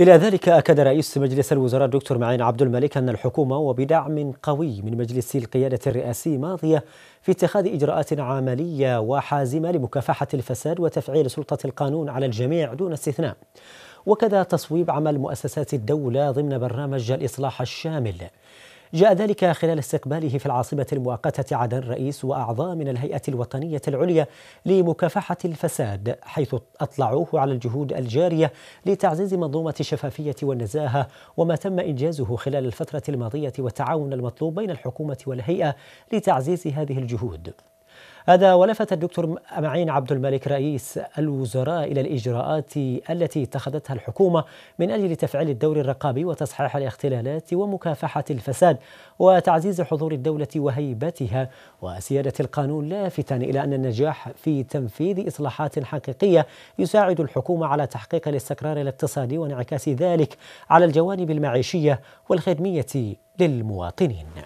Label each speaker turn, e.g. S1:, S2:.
S1: إلى ذلك أكد رئيس مجلس الوزراء الدكتور معين عبد الملك أن الحكومة وبدعم قوي من مجلس القيادة الرئاسي ماضية في اتخاذ إجراءات عملية وحازمة لمكافحة الفساد وتفعيل سلطة القانون على الجميع دون استثناء وكذا تصويب عمل مؤسسات الدولة ضمن برنامج الإصلاح الشامل جاء ذلك خلال استقباله في العاصمة المؤقتة عدن رئيس وأعضاء من الهيئة الوطنية العليا لمكافحة الفساد حيث أطلعوه على الجهود الجارية لتعزيز منظومة الشفافية والنزاهة وما تم إنجازه خلال الفترة الماضية والتعاون المطلوب بين الحكومة والهيئة لتعزيز هذه الجهود هذا ولفت الدكتور معين عبد الملك رئيس الوزراء إلى الإجراءات التي اتخذتها الحكومة من أجل تفعيل الدور الرقابي وتصحيح الاختلالات ومكافحة الفساد وتعزيز حضور الدولة وهيبتها وسيادة القانون لافتا إلى أن النجاح في تنفيذ إصلاحات حقيقية يساعد الحكومة على تحقيق الاستقرار الاقتصادي وانعكاس ذلك على الجوانب المعيشية والخدمية للمواطنين